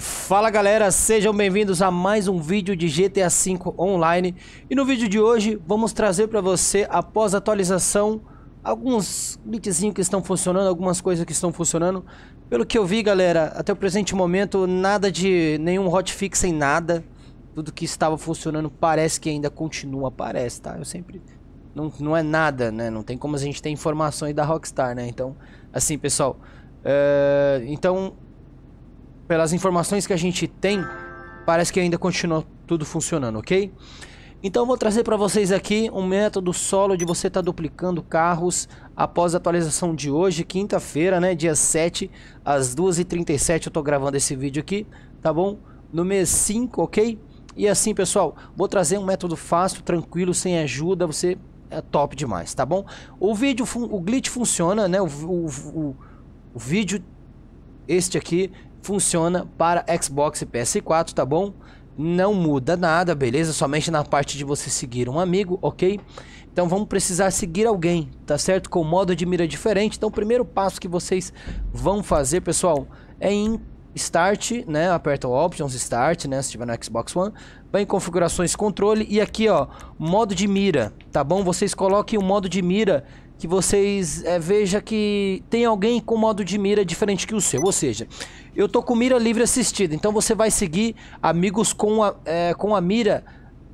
fala galera, sejam bem-vindos a mais um vídeo de GTA V Online E no vídeo de hoje vamos trazer para você, após a atualização, alguns glitchzinhos que estão funcionando, algumas coisas que estão funcionando Pelo que eu vi galera, até o presente momento, nada de nenhum hotfix em nada Tudo que estava funcionando parece que ainda continua, parece, tá? Eu sempre não, não é nada, né? Não tem como a gente ter informações da Rockstar, né? Então, assim, pessoal. Uh, então, pelas informações que a gente tem, parece que ainda continua tudo funcionando, ok? Então vou trazer para vocês aqui um método solo de você estar tá duplicando carros após a atualização de hoje, quinta-feira, né, dia 7, às 2h37 eu estou gravando esse vídeo aqui, tá bom? No mês 5, ok? E assim, pessoal, vou trazer um método fácil, tranquilo, sem ajuda, você é top demais, tá bom? O vídeo, o glitch funciona, né? O, o, o, o vídeo, este aqui, funciona para Xbox e PS4, tá bom? Não muda nada, beleza? Somente na parte de você seguir um amigo, ok? Então vamos precisar seguir alguém, tá certo? Com modo de mira diferente. Então o primeiro passo que vocês vão fazer, pessoal, é em Start, né? Aperta o Options, Start, né? Se tiver no Xbox One. Vai em configurações, controle e aqui, ó, modo de mira, tá bom? Vocês coloquem o modo de mira que vocês é, eh, vejam que tem alguém com modo de mira diferente que o seu. Ou seja, eu tô com mira livre assistida, então você vai seguir amigos com a, é, com a mira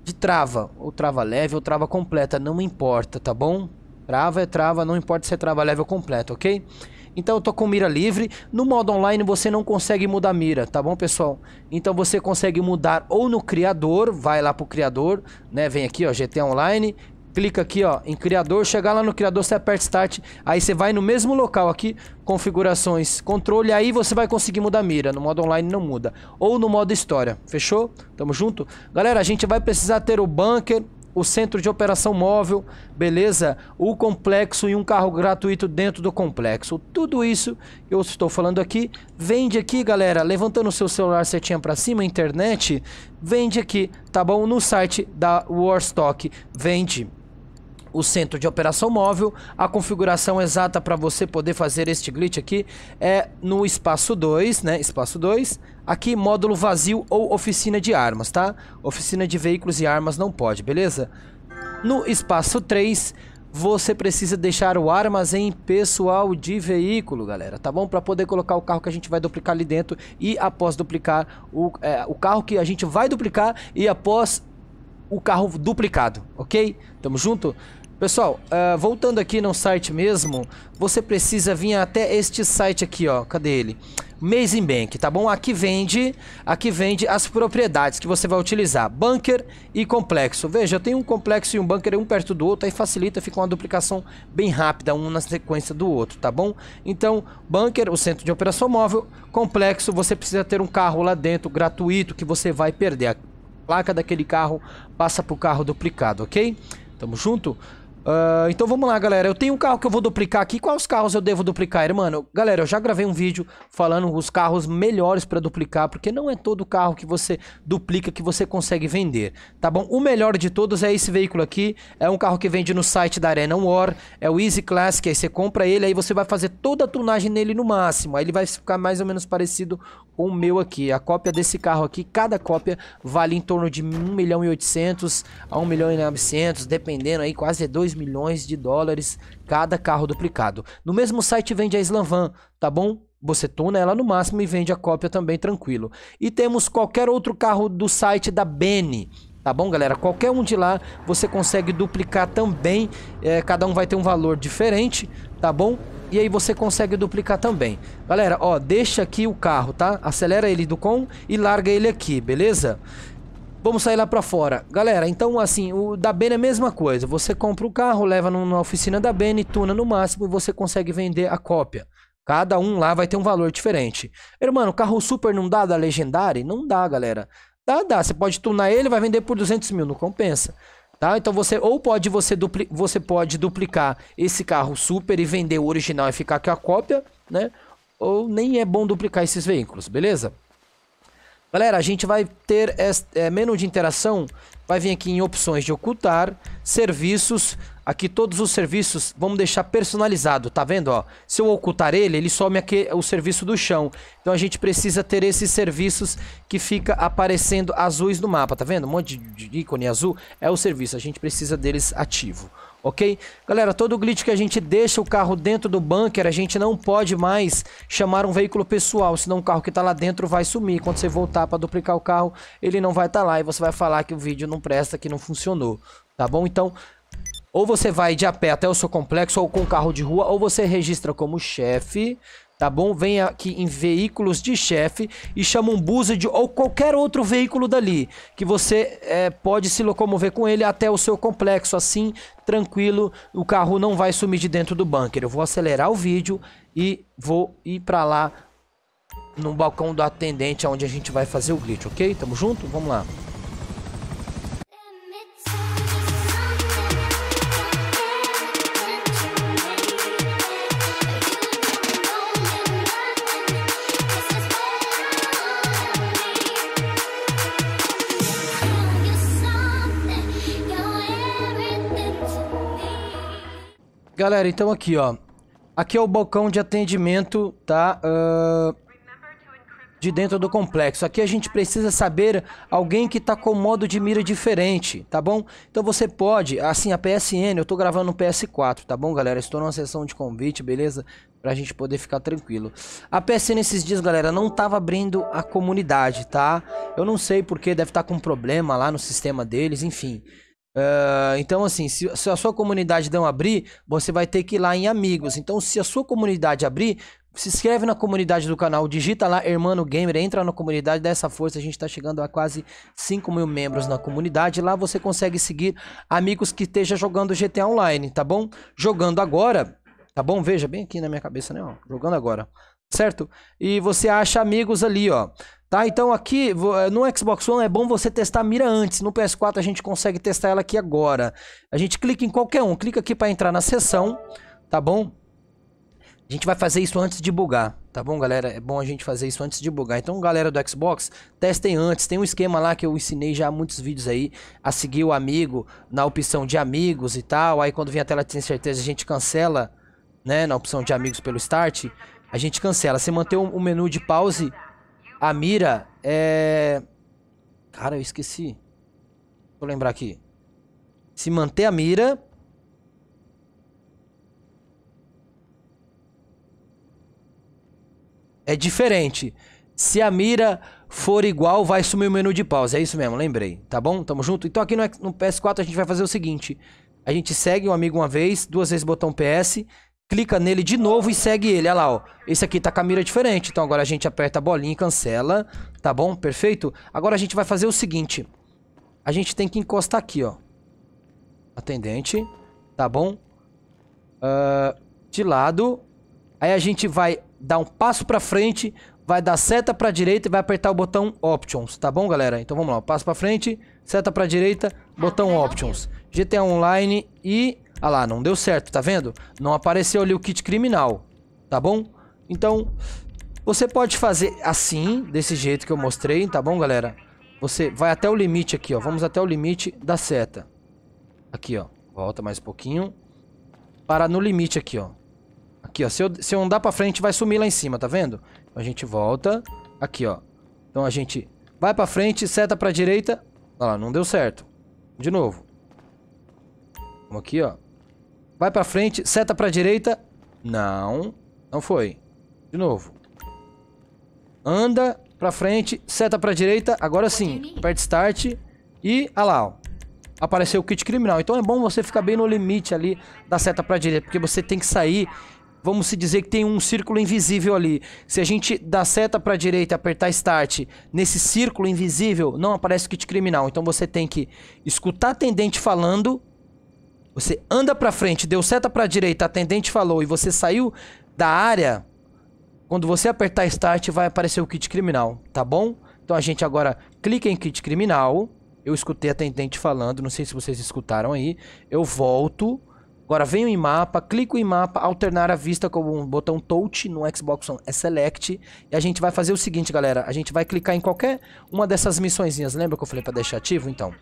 de trava, ou trava leve ou trava completa, não importa, tá bom? Trava é trava, não importa se é trava leve ou completa, ok? Então eu tô com mira livre. No modo online você não consegue mudar mira, tá bom, pessoal? Então você consegue mudar ou no criador, vai lá pro criador, né? Vem aqui, ó, GT Online, clica aqui ó, em criador, chegar lá no criador, você aperta start, aí você vai no mesmo local aqui, configurações, controle, aí você vai conseguir mudar a mira, no modo online não muda, ou no modo história, fechou? Tamo junto? Galera, a gente vai precisar ter o bunker, o centro de operação móvel, beleza? O complexo e um carro gratuito dentro do complexo. Tudo isso que eu estou falando aqui, vende aqui, galera, levantando o seu celular setinha para cima, internet, vende aqui, tá bom? No site da Warstock, vende o centro de operação móvel. A configuração exata para você poder fazer este glitch aqui é no espaço 2, né? Espaço 2. Aqui, módulo vazio ou oficina de armas, tá? Oficina de veículos e armas não pode, beleza? No espaço 3, você precisa deixar o armazém pessoal de veículo, galera, tá bom? Para poder colocar o carro que a gente vai duplicar ali dentro e após duplicar o, é, o carro que a gente vai duplicar e após o carro duplicado, ok? Tamo junto? Pessoal, uh, voltando aqui no site mesmo, você precisa vir até este site aqui, ó. Cadê ele? Mazing Bank, tá bom? Aqui vende, aqui vende as propriedades que você vai utilizar, bunker e complexo. Veja, eu tenho um complexo e um bunker um perto do outro, aí facilita, fica uma duplicação bem rápida, um na sequência do outro, tá bom? Então, bunker, o centro de operação móvel, complexo, você precisa ter um carro lá dentro gratuito que você vai perder placa daquele carro passa para o carro duplicado, ok? Tamo junto? Uh, então vamos lá, galera. Eu tenho um carro que eu vou duplicar aqui. Quais carros eu devo duplicar, mano? Galera, eu já gravei um vídeo falando os carros melhores para duplicar, porque não é todo carro que você duplica que você consegue vender, tá bom? O melhor de todos é esse veículo aqui. É um carro que vende no site da Arena War. É o Easy Classic. Aí você compra ele, aí você vai fazer toda a tunagem nele no máximo. Aí ele vai ficar mais ou menos parecido com o meu aqui. A cópia desse carro aqui, cada cópia vale em torno de 1 milhão e 800 a 1 milhão e 900, dependendo aí, quase 2 milhões de dólares cada carro duplicado. No mesmo site vende a Slanvan, tá bom? Você tuna ela no máximo e vende a cópia também tranquilo. E temos qualquer outro carro do site da Bene. Tá bom, galera? Qualquer um de lá você consegue duplicar também. É, cada um vai ter um valor diferente, tá bom? E aí você consegue duplicar também. Galera, ó, deixa aqui o carro, tá? Acelera ele do com e larga ele aqui, beleza? Vamos sair lá para fora. Galera, então assim, o da Ben é a mesma coisa. Você compra o carro, leva numa oficina da e tuna no máximo e você consegue vender a cópia. Cada um lá vai ter um valor diferente. Irmão, carro super não dá da Legendary? Não dá, galera. Dá, dá. Você pode tunar ele, vai vender por 200 mil, não compensa. Tá? Então você ou pode você, dupli você pode duplicar esse carro super e vender o original e ficar com a cópia, né? Ou nem é bom duplicar esses veículos, beleza? Galera, a gente vai ter é, menu de interação, vai vir aqui em opções de ocultar, serviços, aqui todos os serviços vamos deixar personalizado, tá vendo? Ó, se eu ocultar ele, ele some aqui o serviço do chão. Então a gente precisa ter esses serviços que fica aparecendo azuis no mapa, tá vendo? Um monte de ícone azul é o serviço, a gente precisa deles ativo ok? Galera, todo glitch que a gente deixa o carro dentro do bunker, a gente não pode mais chamar um veículo pessoal, senão o carro que está lá dentro vai sumir. Quando você voltar para duplicar o carro, ele não vai estar tá lá e você vai falar que o vídeo não presta, que não funcionou, tá bom? Então, ou você vai de a pé até o seu complexo ou com carro de rua, ou você registra como chefe, tá bom? Vem aqui em veículos de chefe e chama um Buzzard ou qualquer outro veículo dali, que você é, pode se locomover com ele até o seu complexo, assim, tranquilo, o carro não vai sumir de dentro do bunker. Eu vou acelerar o vídeo e vou ir para lá no balcão do atendente, onde a gente vai fazer o glitch, ok? Tamo junto? Vamos lá. Galera, então aqui, ó. Aqui é o balcão de atendimento, tá? Uh, de dentro do complexo. Aqui a gente precisa saber alguém que está com modo de mira diferente, tá bom? Então você pode, assim, a PSN, eu estou gravando no PS4, tá bom, galera? Estou numa sessão de convite, beleza? Pra gente poder ficar tranquilo. A PSN esses dias, galera, não tava abrindo a comunidade, tá? Eu não sei porque deve estar tá com problema lá no sistema deles, enfim. Uh, então, assim, se, se, a sua comunidade não abrir, você vai ter que ir lá em amigos. Então, se a sua comunidade abrir, se inscreve na comunidade do canal, digita lá Hermano Gamer, entra na comunidade, dá essa força. A gente está chegando a quase 5 mil membros na comunidade. Lá você consegue seguir amigos que esteja jogando GTA Online, tá bom? Jogando agora, tá bom? Veja bem aqui na minha cabeça, né? Ó, jogando agora certo? E você acha amigos ali, ó. Tá, então aqui eh, no Xbox One é bom você testar a mira antes. No PS4 a gente consegue testar ela aqui agora. A gente clica em qualquer um, clica aqui para entrar na sessão, tá bom? A gente vai fazer isso antes de bugar, tá bom, galera? É bom a gente fazer isso antes de bugar. Então, galera do Xbox, testem antes. Tem um esquema lá que eu ensinei já há muitos vídeos aí a seguir o amigo na opção de amigos e tal. Aí quando vem a tela de certeza a gente cancela, né, na opção de amigos pelo start, a gente cancela. Você manter o menu de pause a mira é... Cara, eu esqueci. Vou lembrar aqui. Se manter a mira... É diferente. Se a mira for igual, vai sumir o menu de pausa. É isso mesmo, lembrei. Tá bom? Tamo junto? Então aqui no PS4 a gente vai fazer o seguinte. A gente segue um amigo uma vez, duas vezes botão PS clica nele de novo e segue ele. Olha lá, ó. Esse aqui tá com a mira diferente. Então agora a gente aperta a bolinha e cancela. Tá bom? Perfeito? Agora a gente vai fazer o seguinte. A gente tem que encostar aqui, ó. Atendente. Tá bom? Uh, de lado. Aí a gente vai dar um passo pra frente. Vai dar seta pra direita e vai apertar o botão Options. Tá bom, galera? Então vamos lá. Passo pra frente, seta pra direita, botão Options. GTA Online e ah lá, não deu certo, tá vendo? Não apareceu ali o kit criminal, tá bom? Então, você pode fazer assim, desse jeito que eu mostrei, tá bom, galera? Você vai até o limite aqui, ó. Vamos até o limite da seta. Aqui, ó. Volta mais um pouquinho. Para no limite aqui, ó. Aqui, ó. Se eu, se eu andar pra frente, vai sumir lá em cima, tá vendo? Então, a gente volta. Aqui, ó. Então a gente vai pra frente, seta pra direita. Olha lá, não deu certo. De novo. Vamos aqui, ó. Vai pra frente, seta pra direita. Não, não foi. De novo. Anda pra frente, seta pra direita. Agora sim, aperta start. E, olha ah lá, ó. Apareceu o kit criminal. Então é bom você ficar bem no limite ali da seta pra direita. Porque você tem que sair vamos se dizer que tem um círculo invisível ali. Se a gente dar seta para direita e apertar start nesse círculo invisível, não aparece o kit criminal. Então você tem que escutar atendente falando você anda pra frente, deu seta pra direita, atendente falou e você saiu da área. Quando você apertar Start, vai aparecer o kit criminal, tá bom? Então a gente agora clica em kit criminal. Eu escutei atendente falando, não sei se vocês escutaram aí. Eu volto. Agora venho em mapa, clico em mapa, alternar a vista com o botão touch no Xbox One é select. E a gente vai fazer o seguinte, galera. A gente vai clicar em qualquer uma dessas missõezinhas. Lembra que eu falei para deixar ativo? Então,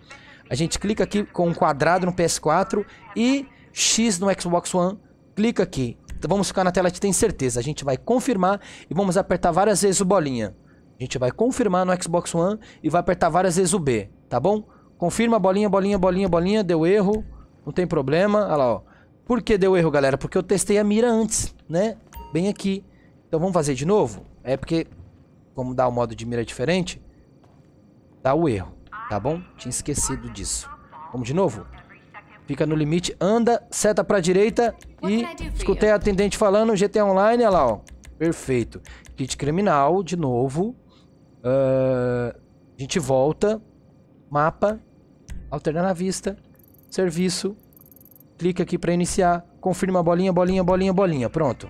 a gente clica aqui com um quadrado no PS4 e X no Xbox One. Clica aqui. Então vamos ficar na tela de tem certeza. A gente vai confirmar e vamos apertar várias vezes o bolinha. A gente vai confirmar no Xbox One e vai apertar várias vezes o B, tá bom? Confirma, bolinha, bolinha, bolinha, bolinha, deu erro, não tem problema, olha lá, ó. Por que deu erro, galera? Porque eu testei a mira antes, né? Bem aqui. Então vamos fazer de novo? É porque, como dá o um modo de mira diferente, dá o erro. Tá bom? Tinha esquecido disso. Vamos de novo? Fica no limite, anda, seta pra direita e escutei a atendente falando, GTA Online, olha lá, ó. Perfeito. Kit criminal, de novo. Uh, a gente volta. Mapa. alterna a vista. Serviço. Clica aqui pra iniciar. Confirma a bolinha, bolinha, bolinha, bolinha. Pronto.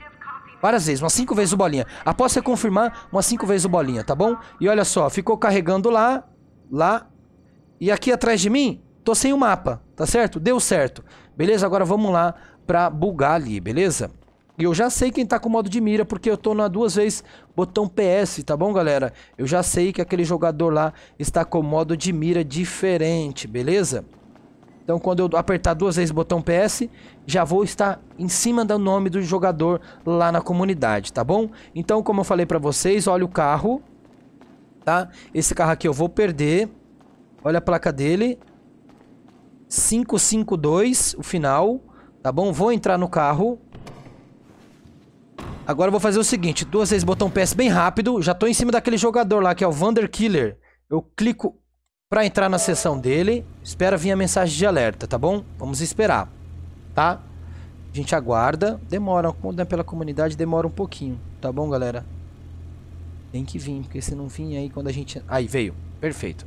Várias vezes, umas 5 vezes o bolinha. Após você confirmar, umas 5 vezes o bolinha, tá bom? E olha só, ficou carregando lá, lá e aqui atrás de mim, tô sem o mapa, tá certo? Deu certo. Beleza, agora vamos lá pra ali, beleza? E eu já sei quem tá com modo de mira, porque eu tô na duas vezes botão PS, tá bom, galera? Eu já sei que aquele jogador lá está com modo de mira diferente, beleza? Então, quando eu apertar duas vezes o botão PS, já vou estar em cima do nome do jogador lá na comunidade, tá bom? Então, como eu falei pra vocês, olha o carro, tá? Esse carro aqui eu vou perder, Olha a placa dele. 552, o final. Tá bom? Vou entrar no carro. Agora eu vou fazer o seguinte. Duas vezes botão PS bem rápido. Já tô em cima daquele jogador lá, que é o Vander Killer. Eu clico pra entrar na sessão dele. Espera vir a mensagem de alerta, tá bom? Vamos esperar, tá? A gente aguarda. Demora, né, pela comunidade demora um pouquinho, tá bom, galera? Tem que vir, porque se não vir aí quando a gente... Aí, veio. Perfeito.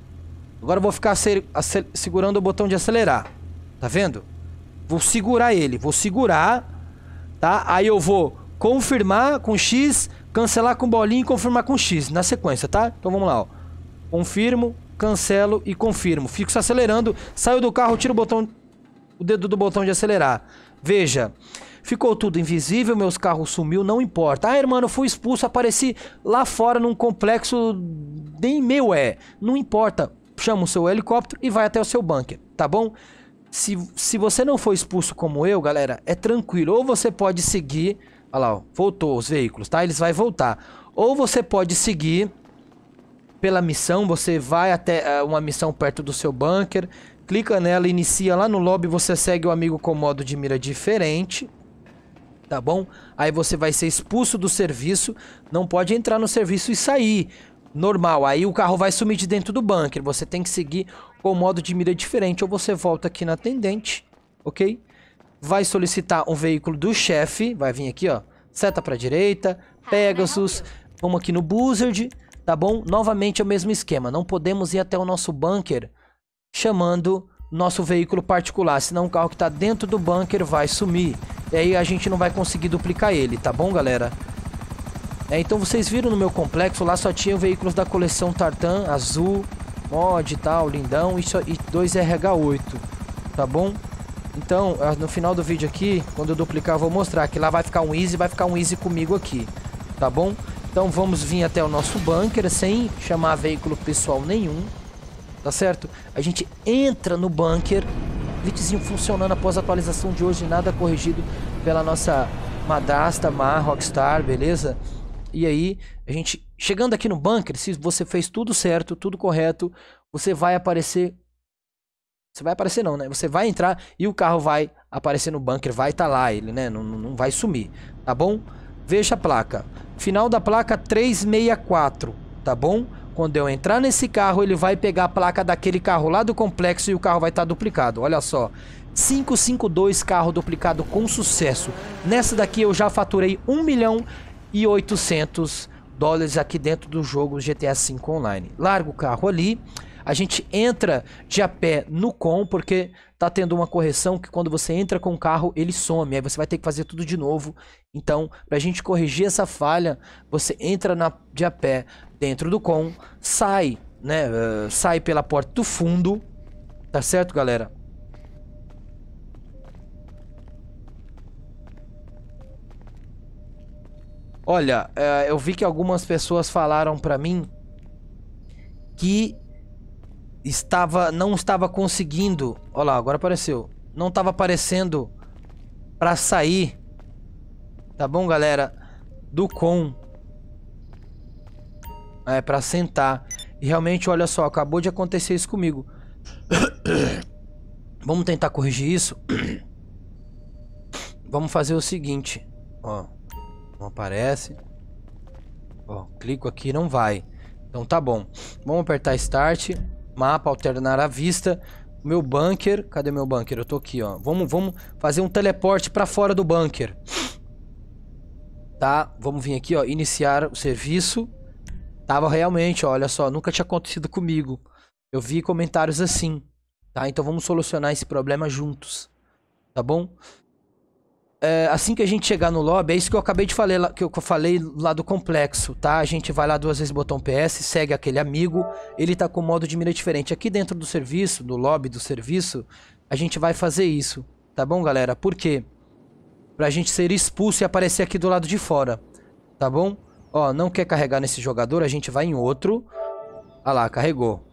Agora eu vou ficar segurando o botão de acelerar. Tá vendo? Vou segurar ele. Vou segurar, tá? Aí eu vou confirmar com X, cancelar com bolinha e confirmar com X. Na sequência, tá? Então vamos lá, ó. Confirmo, cancelo e confirmo. Fico acelerando. Saio do carro, tiro o botão... O dedo do botão de acelerar. Veja... Ficou tudo invisível, meus carros sumiu, não importa. Ah, irmão, eu fui expulso, apareci lá fora num complexo nem meu é. Não importa chama o seu helicóptero e vai até o seu bunker, tá bom? Se, se você não for expulso como eu, galera, é tranquilo. Ou você pode seguir... Olha lá, ó, voltou os veículos, tá? Eles vai voltar. Ou você pode seguir pela missão, você vai até uh, uma missão perto do seu bunker, clica nela, inicia lá no lobby, você segue o amigo com modo de mira diferente, tá bom? Aí você vai ser expulso do serviço, não pode entrar no serviço e sair, normal. Aí o carro vai sumir de dentro do bunker. Você tem que seguir com o modo de mira diferente. Ou você volta aqui na atendente, ok? Vai solicitar um veículo do chefe. Vai vir aqui, ó. Seta pra direita. Ah, Pegasus. Vamos aqui no Buzzard, tá bom? Novamente é o mesmo esquema. Não podemos ir até o nosso bunker chamando nosso veículo particular. Senão o carro que tá dentro do bunker vai sumir. E aí a gente não vai conseguir duplicar ele, tá bom, galera? É, então vocês viram no meu complexo, lá só tinha veículos da coleção Tartan, azul, mod e tal, lindão, e, só, e dois RH8, tá bom? Então, ah, no final do vídeo aqui, quando eu duplicar, eu vou mostrar que lá vai ficar um easy, vai ficar um easy comigo aqui, tá bom? Então vamos vir até o nosso bunker sem chamar veículo pessoal nenhum, tá certo? A gente entra no bunker, videozinho funcionando após a atualização de hoje, nada corrigido pela nossa madrasta, Mar, Rockstar, beleza? E aí, a gente chegando aqui no bunker, se você fez tudo certo, tudo correto, você vai aparecer você vai aparecer não, né? Você vai entrar e o carro vai aparecer no bunker, vai estar tá lá ele, né? Não, não vai sumir, tá bom? Veja a placa. Final da placa 364, tá bom? Quando eu entrar nesse carro, ele vai pegar a placa daquele carro lá do complexo e o carro vai estar tá duplicado. Olha só. 552 carro duplicado com sucesso. Nessa daqui eu já faturei 1 milhão e 800 dólares aqui dentro do jogo GTA V Online. Larga o carro ali, a gente entra de a pé no com, porque tá tendo uma correção que quando você entra com o carro, ele some, aí você vai ter que fazer tudo de novo. Então, para a gente corrigir essa falha, você entra na, de a pé dentro do com, sai, né, uh, sai pela porta do fundo, tá certo, galera? Olha, é, eu vi que algumas pessoas falaram para mim que estava, não estava conseguindo. Olha lá, agora apareceu. Não estava aparecendo para sair. Tá bom, galera? Do com. É, né, para sentar. E realmente, olha só, acabou de acontecer isso comigo. Vamos tentar corrigir isso? Vamos fazer o seguinte, ó. Não aparece. Ó, clico aqui, não vai. Então tá bom. Vamos apertar Start. Mapa, alternar a vista. Meu bunker. Cadê meu bunker? Eu tô aqui, ó. Vamos, vamos fazer um teleporte pra fora do bunker. Tá? Vamos vir aqui, ó. Iniciar o serviço. Tava realmente, ó, olha só. Nunca tinha acontecido comigo. Eu vi comentários assim. Tá? Então vamos solucionar esse problema juntos. Tá bom? é, assim que a gente chegar no lobby, é isso que eu acabei de falar, que eu falei lá do complexo, tá? A gente vai lá duas vezes botão PS, segue aquele amigo, ele tá com modo de mira diferente. Aqui dentro do serviço, do lobby do serviço, a gente vai fazer isso, tá bom, galera? Por quê? Pra gente ser expulso e aparecer aqui do lado de fora, tá bom? Ó, não quer carregar nesse jogador, a gente vai em outro. Ah lá, carregou,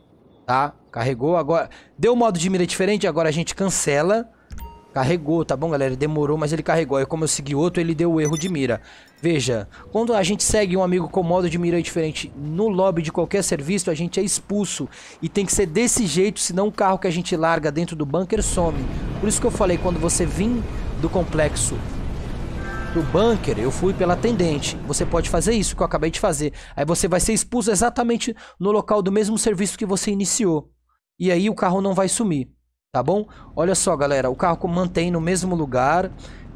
tá? Carregou, agora... Deu modo de mira diferente, agora a gente cancela Carregou, tá bom, galera? Demorou, mas ele carregou. E como eu segui outro, ele deu o erro de mira. Veja, quando a gente segue um amigo com modo de mira diferente no lobby de qualquer serviço, a gente é expulso. E tem que ser desse jeito, senão o carro que a gente larga dentro do bunker some. Por isso que eu falei, quando você vir do complexo do bunker, eu fui pela atendente. Você pode fazer isso que eu acabei de fazer. Aí você vai ser expulso exatamente no local do mesmo serviço que você iniciou. E aí o carro não vai sumir. Tá bom? Olha só, galera. O carro mantém no mesmo lugar.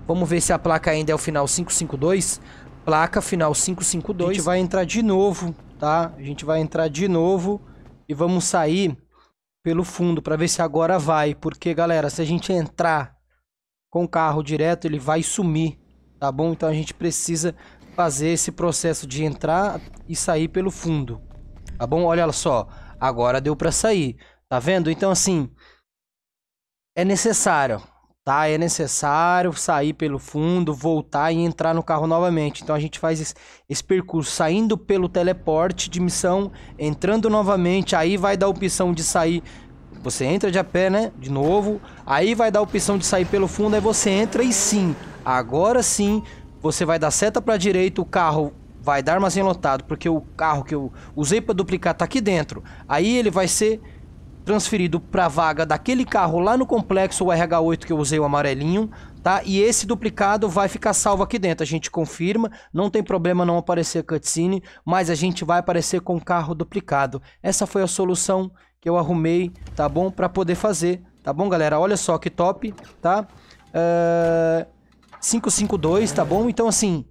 Vamos ver se a placa ainda é o final 552. Placa final 552. A gente vai entrar de novo, tá? A gente vai entrar de novo e vamos sair pelo fundo para ver se agora vai. Porque, galera, se a gente entrar com o carro direto, ele vai sumir, tá bom? Então a gente precisa fazer esse processo de entrar e sair pelo fundo, tá bom? Olha só, agora deu para sair, tá vendo? Então, assim, é necessário, tá? É necessário sair pelo fundo, voltar e entrar no carro novamente. Então a gente faz esse, esse percurso saindo pelo teleporte de missão, entrando novamente, aí vai dar a opção de sair você entra de a pé, né? De novo. Aí vai dar a opção de sair pelo fundo, aí você entra e sim. Agora sim, você vai dar seta para direita, o carro vai dar armazém lotado, porque o carro que eu usei para duplicar tá aqui dentro. Aí ele vai ser transferido para vaga daquele carro lá no complexo, o RH8 que eu usei o amarelinho, tá? E esse duplicado vai ficar salvo aqui dentro. A gente confirma, não tem problema não aparecer cutscene, mas a gente vai aparecer com o carro duplicado. Essa foi a solução que eu arrumei, tá bom? Para poder fazer, tá bom, galera? Olha só que top, tá? Uh, eh, 552, tá bom? Então, assim,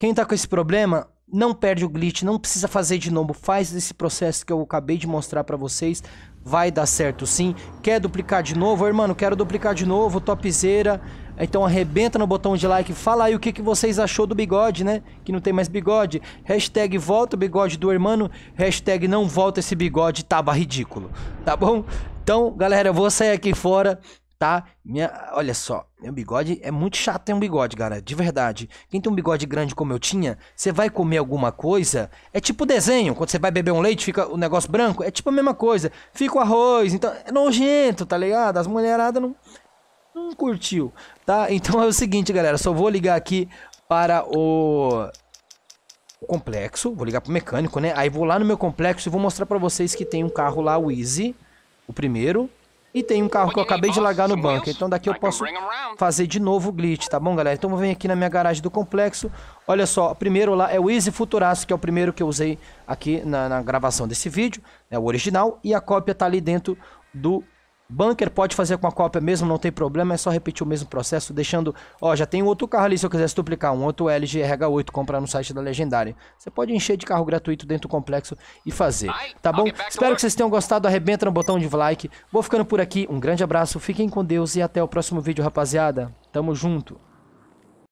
quem tá com esse problema, não perde o glitch, não precisa fazer de novo, faz esse processo que eu acabei de mostrar para vocês, vai dar certo sim. Quer duplicar de novo? Irmão, quero duplicar de novo, topzera. Então arrebenta no botão de like, fala aí o que, que vocês achou do bigode, né? Que não tem mais bigode. Hashtag volta o bigode do irmão. Hashtag não volta esse bigode, tava ridículo. Tá bom? Então, galera, eu vou sair aqui fora tá? Minha, olha só, meu bigode é muito chato ter um bigode, cara, de verdade. Quem tem um bigode grande como eu tinha, você vai comer alguma coisa, é tipo desenho, quando você vai beber um leite, fica o negócio branco, é tipo a mesma coisa. Fica o arroz, então é nojento, tá ligado? As mulheradas não não curtiu, tá? Então é o seguinte, galera, só vou ligar aqui para o complexo, vou ligar pro mecânico, né? Aí vou lá no meu complexo e vou mostrar para vocês que tem um carro lá, o Easy, o primeiro, e tem um carro que eu acabei de largar no banco. Então daqui eu posso fazer de novo o glitch, tá bom, galera? Então eu venho aqui na minha garagem do complexo. Olha só, primeiro lá é o Easy Futuraço, que é o primeiro que eu usei aqui na, na gravação desse vídeo. É o original. E a cópia tá ali dentro do Bunker pode fazer com a cópia mesmo, não tem problema, é só repetir o mesmo processo, deixando, ó, já tem outro carro ali se eu quisesse duplicar, um outro LG RH8, comprar no site da Legendária. Você pode encher de carro gratuito dentro do complexo e fazer, tá bom? Espero que vocês tenham gostado, arrebenta no botão de like. Vou ficando por aqui, um grande abraço, fiquem com Deus e até o próximo vídeo, rapaziada. Tamo junto!